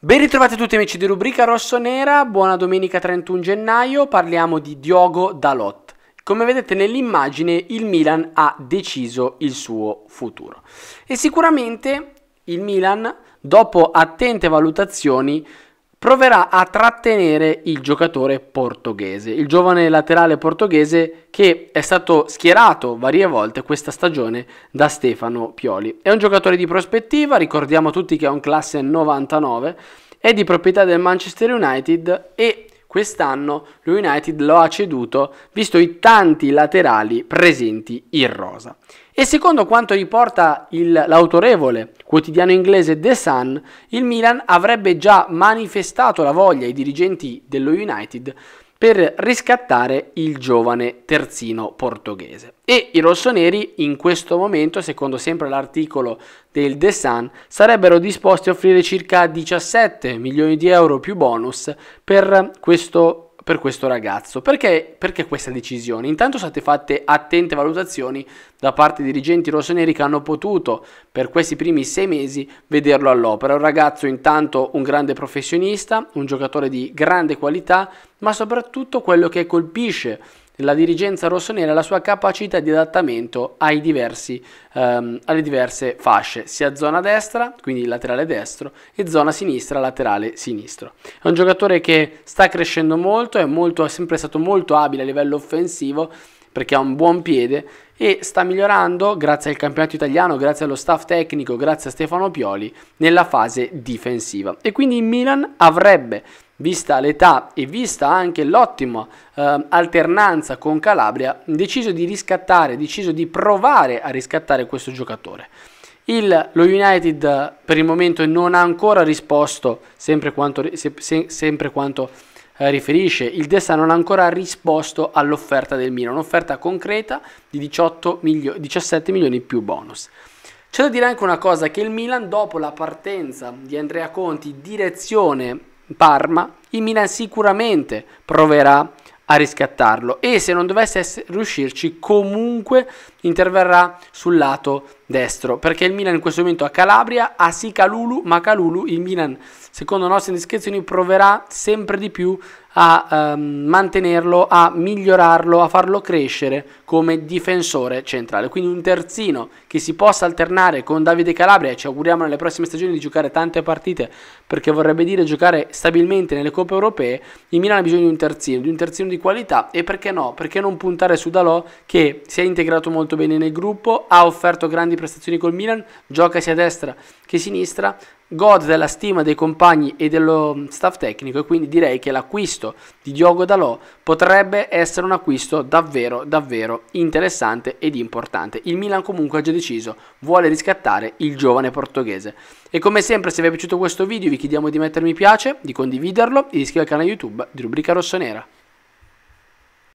Ben ritrovati tutti amici di Rubrica Rossonera, buona domenica 31 gennaio, parliamo di Diogo Dalot. Come vedete nell'immagine il Milan ha deciso il suo futuro e sicuramente il Milan, dopo attente valutazioni, proverà a trattenere il giocatore portoghese, il giovane laterale portoghese che è stato schierato varie volte questa stagione da Stefano Pioli. È un giocatore di prospettiva, ricordiamo tutti che è un classe 99, è di proprietà del Manchester United e quest'anno lo United lo ha ceduto visto i tanti laterali presenti in rosa. E secondo quanto riporta il, l'autorevole quotidiano inglese The Sun, il Milan avrebbe già manifestato la voglia ai dirigenti dello United per riscattare il giovane terzino portoghese. E i rossoneri in questo momento, secondo sempre l'articolo del The Sun, sarebbero disposti a offrire circa 17 milioni di euro più bonus per questo per questo ragazzo. Perché, perché questa decisione? Intanto state fatte attente valutazioni da parte dei dirigenti rossoneri che hanno potuto per questi primi sei mesi vederlo all'opera. Un ragazzo intanto un grande professionista, un giocatore di grande qualità, ma soprattutto quello che colpisce la dirigenza rossonera e la sua capacità di adattamento diversi, ehm, alle diverse fasce, sia zona destra, quindi laterale destro, e zona sinistra, laterale sinistro. È un giocatore che sta crescendo molto, è, molto, è sempre stato molto abile a livello offensivo perché ha un buon piede e sta migliorando grazie al campionato italiano, grazie allo staff tecnico, grazie a Stefano Pioli nella fase difensiva. E quindi il Milan avrebbe vista l'età e vista anche l'ottima eh, alternanza con Calabria, deciso di riscattare, deciso di provare a riscattare questo giocatore. Il, lo United per il momento non ha ancora risposto, sempre quanto, se, se, sempre quanto eh, riferisce, il Dessa non ha ancora risposto all'offerta del Milan, un'offerta concreta di milio, 17 milioni più bonus. C'è da dire anche una cosa, che il Milan dopo la partenza di Andrea Conti, direzione Parma, il Milan sicuramente proverà a riscattarlo e se non dovesse riuscirci comunque interverrà sul lato destro perché il Milan in questo momento a Calabria ha sì Calulu ma Calulu il Milan secondo nostre indiscrezioni proverà sempre di più a ehm, mantenerlo a migliorarlo a farlo crescere come difensore centrale quindi un terzino che si possa alternare con Davide Calabria e ci auguriamo nelle prossime stagioni di giocare tante partite perché vorrebbe dire giocare stabilmente nelle coppe europee il Milan ha bisogno di un terzino di un terzino di qualità e perché no perché non puntare su Dalò che si è integrato molto molto bene nel gruppo, ha offerto grandi prestazioni col Milan, gioca sia a destra che a sinistra, gode della stima dei compagni e dello staff tecnico e quindi direi che l'acquisto di Diogo Dalò potrebbe essere un acquisto davvero davvero interessante ed importante. Il Milan comunque ha già deciso, vuole riscattare il giovane portoghese. E come sempre se vi è piaciuto questo video vi chiediamo di mettere mi piace, di condividerlo e di iscrivervi al canale YouTube di Rubrica Rossonera.